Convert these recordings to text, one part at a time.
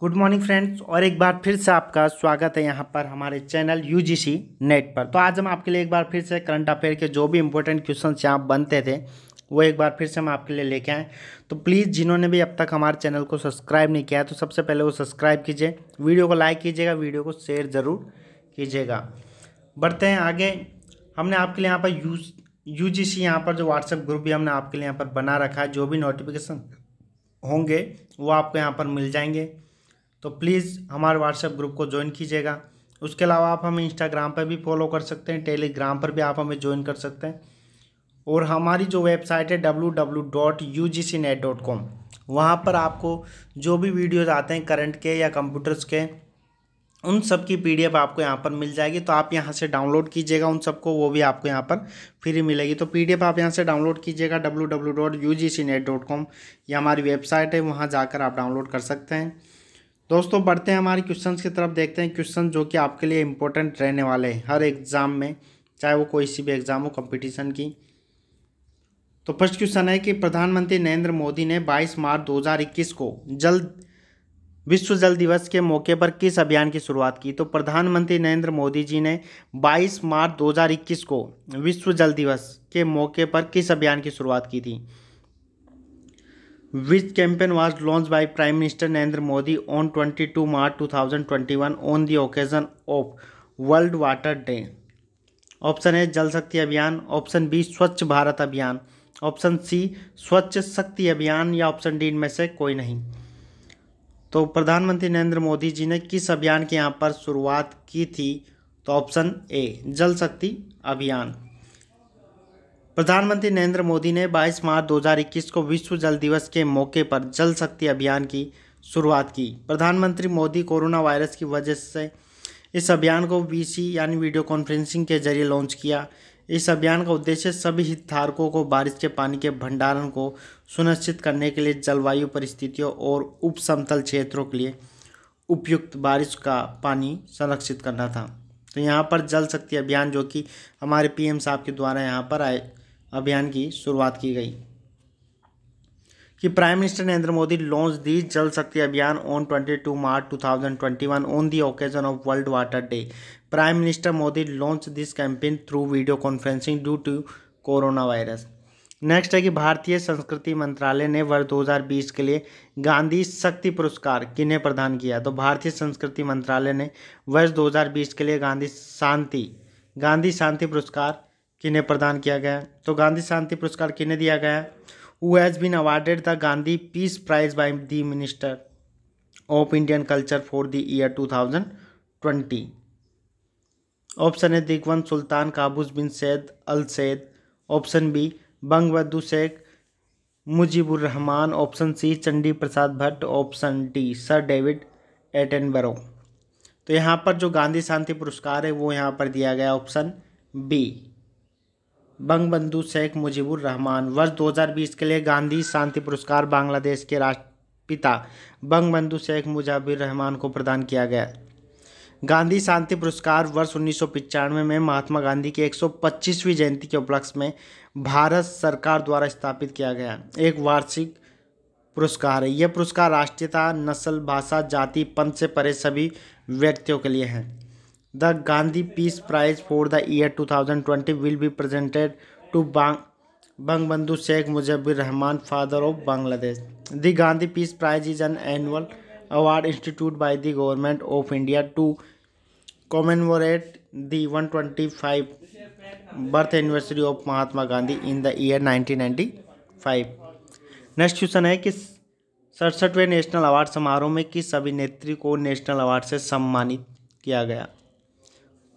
Good morning friends और एक बार फिर से आपका स्वागत है यहाँ पर हमारे चैनल यू नेट पर तो आज हम आपके लिए एक बार फिर से करंट अफेयर के जो भी इंपॉर्टेंट क्वेश्चन यहाँ बनते थे वो एक बार फिर से हम आपके लिए लेके आएँ तो प्लीज़ जिन्होंने भी अब तक हमारे चैनल को सब्सक्राइब नहीं किया है तो सबसे पहले वो सब्सक्राइब कीजिए वीडियो को लाइक कीजिएगा वीडियो को शेयर ज़रूर कीजिएगा बढ़ते हैं आगे हमने आपके लिए यहाँ पर यू यू जी सी यहाँ पर जो व्हाट्सएप ग्रुप भी हमने आपके लिए यहाँ पर बना रखा है जो भी नोटिफिकेशन होंगे वो आपको यहाँ पर मिल जाएंगे तो प्लीज़ हमारे व्हाट्सएप ग्रुप को ज्वाइन कीजिएगा उसके अलावा आप हमें इंस्टाग्राम पर भी फॉलो कर सकते हैं टेलीग्राम पर भी आप हमें ज्वाइन कर सकते हैं और हमारी जो वेबसाइट है W W dot U G C net dot com वहाँ पर आपको जो भी वीडियोज़ आते हैं करंट के या कंप्यूटर्स के उन सब की एफ़ आपको यहाँ पर मिल जाएगी तो आप यहाँ से डाउनलोड कीजिएगा उन सबको वो भी आपको यहाँ पर फ्री मिलेगी तो एफ़ आप यहाँ से डाउनलोड कीजिएगा W W dot U G C net dot com ये हमारी वेबसाइट है वहाँ जाकर आप डाउनलोड कर सकते हैं दोस्तों बढ़ते हैं हमारे क्वेश्चंस की तरफ देखते हैं क्वेश्चन जो कि आपके लिए इम्पोर्टेंट रहने वाले हैं हर एग्ज़ाम में चाहे वो कोई सी भी एग्ज़ाम हो कंपटीशन की तो फर्स्ट क्वेश्चन है कि प्रधानमंत्री नरेंद्र मोदी ने 22 मार्च 2021 को जल विश्व जल दिवस के मौके पर किस अभियान की शुरुआत की तो प्रधानमंत्री नरेंद्र मोदी जी ने बाईस मार्च दो को विश्व जल दिवस के मौके पर किस अभियान की शुरुआत की थी which campaign launch by prime minister Narendra Modi on twenty two March two thousand twenty one on the occasion of world water day option A Jal Shakti अभियान ऑप्शन बी स्वच्छ भारत अभियान ऑप्शन सी स्वच्छ शक्ति अभियान या ऑप्शन डी इनमें से कोई नहीं तो प्रधानमंत्री नरेंद्र मोदी जी ने किस अभियान की यहाँ पर शुरुआत की थी तो ऑप्शन ए जल शक्ति अभियान प्रधानमंत्री नरेंद्र मोदी ने 22 मार्च 2021 को विश्व जल दिवस के मौके पर जल शक्ति अभियान की शुरुआत की प्रधानमंत्री मोदी कोरोना वायरस की वजह से इस अभियान को वीसी यानी वीडियो कॉन्फ्रेंसिंग के जरिए लॉन्च किया इस अभियान का उद्देश्य सभी हितधारकों को बारिश के पानी के भंडारण को सुनिश्चित करने के लिए जलवायु परिस्थितियों और उप समतल क्षेत्रों के लिए उपयुक्त बारिश का पानी संरक्षित करना था तो यहाँ पर जल शक्ति अभियान जो कि हमारे पीएम साहब के द्वारा यहाँ पर आए अभियान की शुरुआत की गई कि prime minister Narendra Modi launch the Jal Shakti Abhiyan on 22 March 2021 on the occasion of world water day prime minister Modi launch this campaign through video conferencing due to corona virus next है कि भारतीय संस्कृति मंत्रालय ने वर्ष 2020 के लिए गांधी शक्ति पुरस्कार किन्हें प्रदान किया तो भारतीय संस्कृति मंत्रालय ने वर्ष 2020 के लिए गांधी शांति गांधी शांति पुरस्कार किन्हें प्रदान किया गया है तो गांधी शांति पुरस्कार किन्हें दिया गया है who has been awarded the Gandhi peace prize by the minister of Indian culture for the year two thousand twenty option A दिगवंत Sultan Qaboos bin Said Al Said option B Bangabandhu Sheikh Mujibur Rahman option C Chandi Prasad Bhatt option D sir David Attenborough तो यहाँ पर जो गांधी शांति पुरस्कार है वो यहाँ पर दिया गया ऑप्शन बी बंगबंधु शेख मुजीबुर रहमान वर्ष 2020 के लिए गांधी शांति पुरस्कार बांग्लादेश के राष्ट्रपिता बंगबंधु शेख मुजाबिर रहमान को प्रदान किया गया गांधी शांति पुरस्कार वर्ष उन्नीस में महात्मा गांधी की 125वीं जयंती के उपलक्ष्य में भारत सरकार द्वारा स्थापित किया गया एक वार्षिक पुरस्कार है यह पुरस्कार राष्ट्रीयता नस्ल भाषा जाति पंथ से परे सभी व्यक्तियों के लिए है the Gandhi peace prize for the year two thousand twenty will be presented to Bangabandhu Sheikh Mujibur Rahman father of Bangladesh the Gandhi peace prize is an annual award institute by the government of India to commemorate the one twenty five birth anniversary of Mahatma Gandhi in the year nineteen ninety five next question है कि सड़सठवें national award समारोह में किस अभिनेत्री को national award से सम्मानित किया गया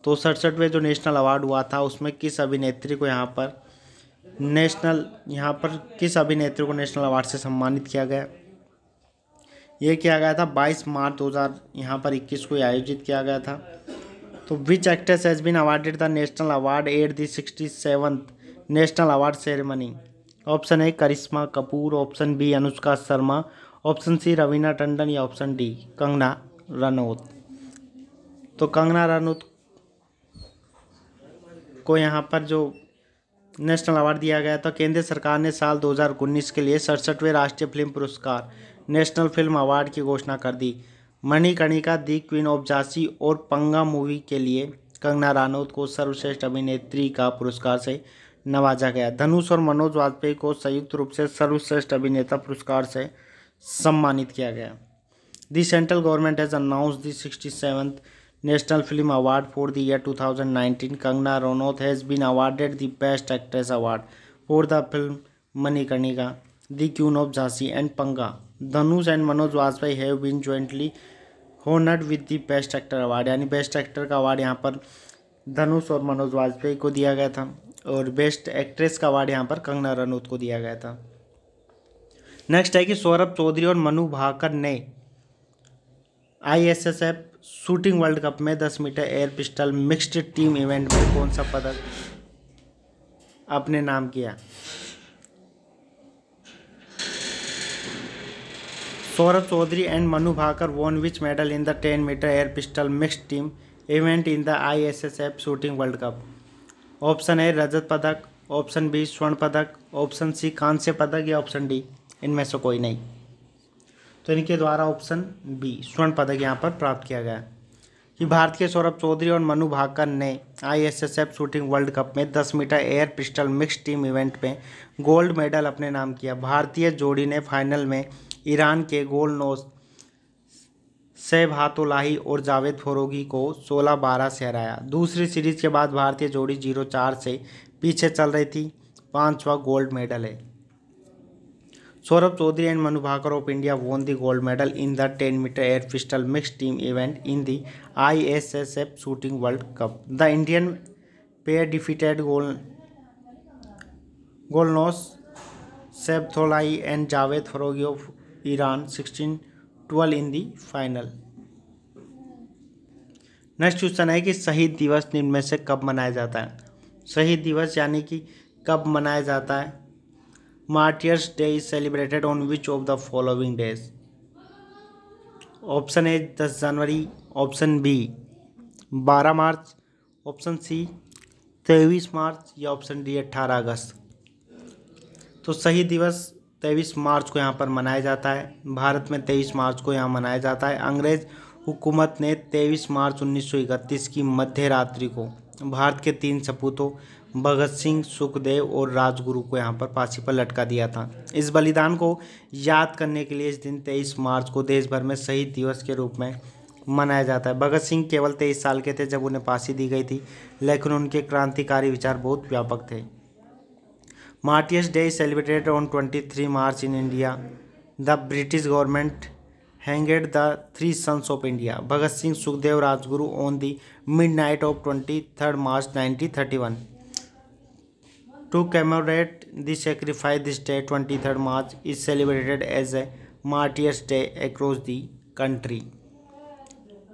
तो सड़सठवें जो नेशनल अवार्ड हुआ था उसमें किस अभिनेत्री को यहाँ पर नेशनल यहाँ पर किस अभिनेत्री को नेशनल अवार्ड से सम्मानित किया गया ये किया गया था 22 मार्च हज़ार यहाँ पर 21 को आयोजित किया गया था तो which actress has been awarded the national award at the sixty seventh national award ceremony option A Karisma Kapoor option B Anushka Sharma option C Raveena Tandon या ऑप्शन डी कंगना रनौत तो कंगना रनौत को यहाँ पर जो नेशनल अवार्ड दिया गया था केंद्र सरकार ने साल 2019 के लिए सड़सठवें राष्ट्रीय फिल्म पुरस्कार नेशनल फिल्म अवार्ड की घोषणा कर दी Manikarnika the queen of Jhansi और पंगा मूवी के लिए कंगना रानौत को सर्वश्रेष्ठ अभिनेत्री का पुरस्कार से नवाजा गया धनुष और मनोज वाजपेयी को संयुक्त रूप से सर्वश्रेष्ठ अभिनेता पुरस्कार से सम्मानित किया गया the central government has announce the sixty seventh national film award for the year 2019 Kangana Ranaut has been awarded the best actress award for the film Manikarnika the queen of Jhansi and Panga Dhanush and Manoj Bajpayee have been jointly honoured with the best actor award यानी best actor का award यहाँ पर धनुष और मनोज वाजपेयी को दिया गया था और बेस्ट एक्ट्रेस का अवार्ड यहाँ पर कंगना रनौत को दिया गया था नेक्स्ट है कि सौरभ चौधरी और मनु भाकर ने आईएसएसएफ शूटिंग वर्ल्ड कप में 10 metre air pistol mixed team event में कौन सा पदक अपने नाम किया Saurabh Chaudhary and Manu Bhaker won which medal in the ten metre air pistol mixed team event in the ISSF shooting world cup option A रजत पदक ऑप्शन बी स्वर्ण पदक ऑप्शन सी कांस्य पदक या ऑप्शन डी इनमें से कोई नहीं तो इनके द्वारा ऑप्शन बी स्वर्ण पदक यहाँ पर प्राप्त किया गया कि भारत के सौरभ चौधरी और मनु भाकर ने आईएसएसएफ शूटिंग वर्ल्ड कप में 10 metre air pistol mix team event में गोल्ड मेडल अपने नाम किया भारतीय जोड़ी ने फाइनल में ईरान के गोल नोस सैब हाथोलाही और जावेद फरोगी को 16 बारह से हराया दूसरी सीरीज के बाद भारतीय जोड़ी जीरो चार से पीछे चल रही थी पाँचवा गोल्ड मेडल है Saurabh Chaudhary and Manu Bhaker of India won the gold medal in the ten metre air pistol mix team event in the F shooting world cup the Indian pair defeated Gol Golnoush Sebghatollahi and Javad Foroughi of Iran sixteen twelve in the final next question है कि शहीद दिवस निम्न में से कब मनाया जाता है शहीद दिवस यानी कि कब मनाया जाता है martyrs day is celebrated on which of the following days option A दस जनवरी ऑप्शन बी बारह मार्च ऑप्शन सी तेईस मार्च या ऑप्शन डी अट्ठारह अगस्त तो सही दिवस तेईस मार्च को यहाँ पर मनाया जाता है भारत में तेईस मार्च को यहाँ मनाया जाता है अंग्रेज़ हुकूमत ने तेईस मार्च इकतीस की मध्य रात्रि को भारत के तीन सपूतों भगत सिंह सुखदेव और राजगुरु को यहाँ पर फांसी पर लटका दिया था इस बलिदान को याद करने के लिए इस दिन तेईस मार्च को देश भर में शहीद दिवस के रूप में मनाया जाता है भगत सिंह केवल तेईस साल के थे जब उन्हें फांसी दी गई थी लेकिन उनके क्रांतिकारी विचार बहुत व्यापक थे martyrs day celebrated on twenty three March in India the British government hanged the three sons of India, Bhagat Singh Sukhdev Rajguru on the midnight of 23rd March 1931. To commemorate the sacrifice, this day, 23rd March, is celebrated as a Martyrs' Day across the country.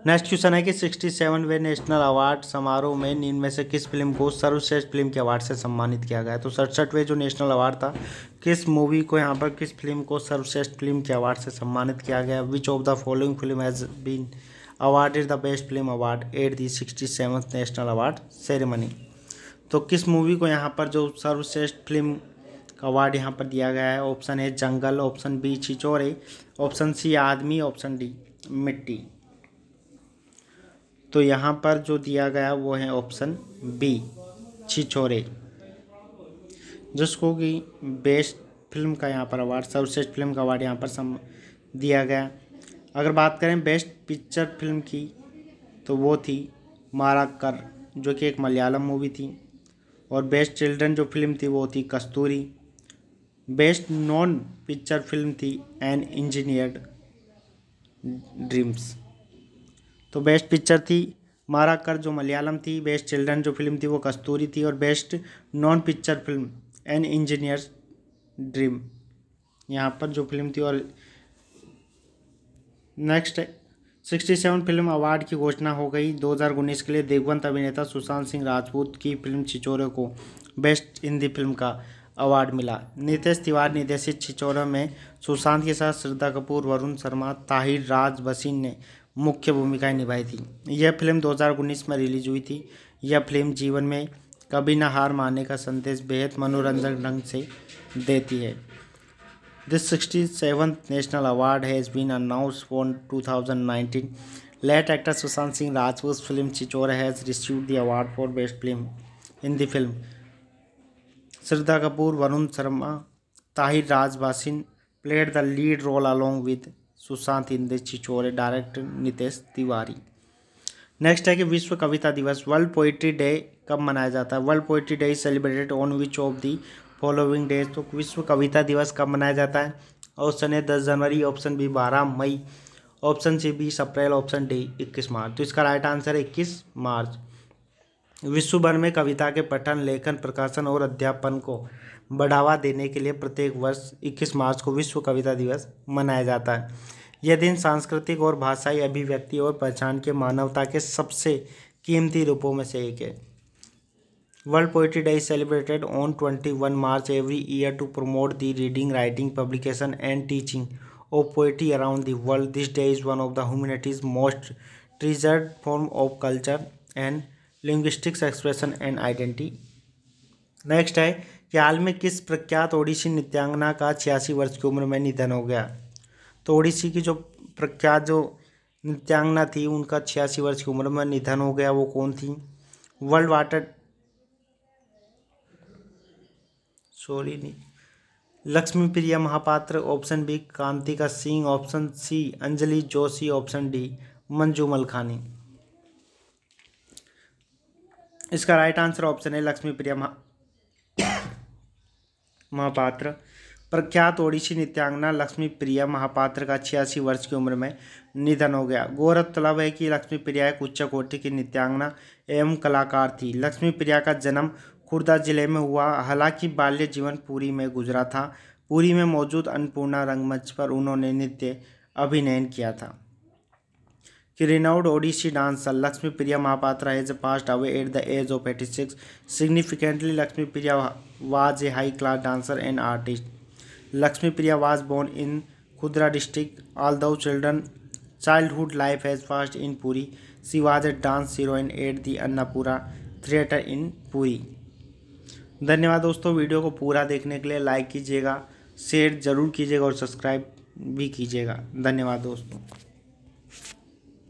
Next question है कि sixty सेवनवे national award समारोह में इनमें से किस film को सर्वश्रेष्ठ film के अवार्ड से सम्मानित किया गया तो सड़सठवें जो नेशनल अवार्ड था किस मूवी को यहाँ पर किस फिल्म को सर्वश्रेष्ठ फिल्म के अवार्ड से सम्मानित किया गया which of the following film has been award is the best film award at the sixty seventh national award ceremony तो किस मूवी को यहाँ पर जो सर्वश्रेष्ठ फिल्म का अवार्ड यहाँ पर दिया गया है option A Jungle option B Chhichhore option C Aadmi option D मिट्टी तो यहाँ पर जो दिया गया वो है ऑप्शन बी छिछोरे जिसको कि बेस्ट फिल्म का यहाँ पर अवार्ड सर्वश्रेष्ठ फिल्म का अवार्ड यहाँ पर सम दिया गया अगर बात करें बेस्ट पिक्चर फिल्म की तो वो थी मारा कर जो कि एक मलयालम मूवी थी और बेस्ट चिल्ड्रन जो फिल्म थी वो थी Kastoori best non picture film थी एन इंजीनियर्ड ड्रीम्स तो बेस्ट पिक्चर थी मारा कर जो मलयालम थी बेस्ट चिल्ड्रन जो फिल्म थी वो कस्तूरी थी और best non picture film an engineer dream यहाँ पर जो फिल्म थी और next sixty seven film award की घोषणा हो गई दो हज़ार उन्नीस के लिए देववंत अभिनेता सुशांत सिंह राजपूत की फिल्म छिचोरे को बेस्ट हिंदी फिल्म का अवार्ड मिला नितेश तिवारी निर्देशित छिचोरे में सुशांत के साथ श्रद्धा कपूर वरुण शर्मा ताहिर राज बसीन ने मुख्य भूमिकाएं निभाई थी यह फिल्म 2019 में रिलीज हुई थी यह फिल्म जीवन में कभी न हार मानने का संदेश बेहद मनोरंजक ढंग से देती है this sixty seventh national award has been announce for 2019 late actor Sushant Singh Rajput film Chhichhore has receive the award for best film in the film Shraddha Kapoor Varun Sharma Tahir Raj Bhasin played the lead role along with Sushant इंद्र छिचोरे डायरेक्टर नितेश तिवारी नेक्स्ट है कि विश्व कविता दिवस वर्ल्ड पोइट्री डे कब मनाया जाता है world poetry day is celebrated on which of the following days तो विश्व कविता दिवस कब मनाया जाता है ऑप्शन ए दस जनवरी ऑप्शन बी बारह मई ऑप्शन सी बीस अप्रैल ऑप्शन डी इक्कीस मार्च तो इसका राइट आंसर है इक्कीस मार्च विश्वभर में कविता के पठन लेखन प्रकाशन और अध्यापन को बढ़ावा देने के लिए प्रत्येक वर्ष 21 मार्च को विश्व कविता दिवस मनाया जाता है यह दिन सांस्कृतिक और भाषाई अभिव्यक्ति और पहचान के मानवता के सबसे कीमती रूपों में से एक है world poetry day celebrated on twenty one March every year to promote the reading writing publication and teaching of poetry around the world this day is one of the humanities most treasured form of culture and linguistics expression and identity next है कि हाल में किस प्रख्यात ओडिसी नृत्यांगना का छियासी वर्ष की उम्र में निधन हो गया तो ओडिशी की जो प्रख्यात जो नृत्यांगना थी उनका छियासी वर्ष की उम्र में निधन हो गया वो कौन थी वर्ल्ड वाटर सॉरी नहीं Laxmi Priya Mohapatra option B Kantika Singh option C Anjali Joshi option D Manju Malkhani इसका राइट आंसर ऑप्शन है लक्ष्मी प्रिया महा महापात्र प्रख्यात ओडिशी नित्यांगना लक्ष्मी प्रिया महापात्र का छियासी वर्ष की उम्र में निधन हो गया गौरतलब है कि लक्ष्मी प्रिया एक उच्च कोटि की नित्यांगना एवं कलाकार थी लक्ष्मी प्रिया का जन्म खुर्दा जिले में हुआ हालांकि बाल्य जीवन पूरी में गुजरा था पूरी में मौजूद अन्नपूर्णा रंगमंच पर उन्होंने नृत्य अभिनयन किया था कि renowned Odissi dancer Laxmi Priya Mohapatra has passed away at the age of eighty six significantly Laxmi Priya was a high class dancer and artist Laxmi Priya was born in खुदरा district although children childhood life as passed in Puri she was a dance heroine at the Annapurna theatre in Puri धन्यवाद दोस्तों video को पूरा देखने के लिए like कीजिएगा share जरूर कीजिएगा और सब्सक्राइब भी कीजिएगा धन्यवाद दोस्तों